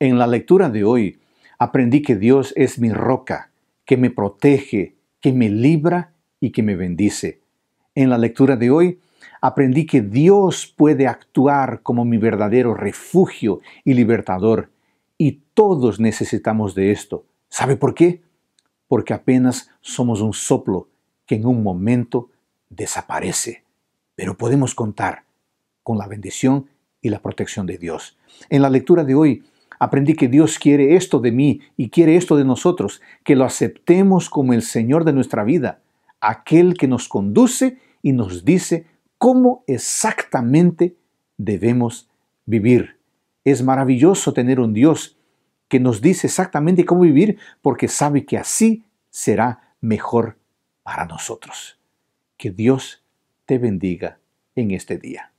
En la lectura de hoy aprendí que Dios es mi roca, que me protege, que me libra y que me bendice. En la lectura de hoy aprendí que Dios puede actuar como mi verdadero refugio y libertador. Y todos necesitamos de esto. ¿Sabe por qué? Porque apenas somos un soplo que en un momento desaparece. Pero podemos contar con la bendición y la protección de Dios. En la lectura de hoy Aprendí que Dios quiere esto de mí y quiere esto de nosotros, que lo aceptemos como el Señor de nuestra vida, aquel que nos conduce y nos dice cómo exactamente debemos vivir. Es maravilloso tener un Dios que nos dice exactamente cómo vivir porque sabe que así será mejor para nosotros. Que Dios te bendiga en este día.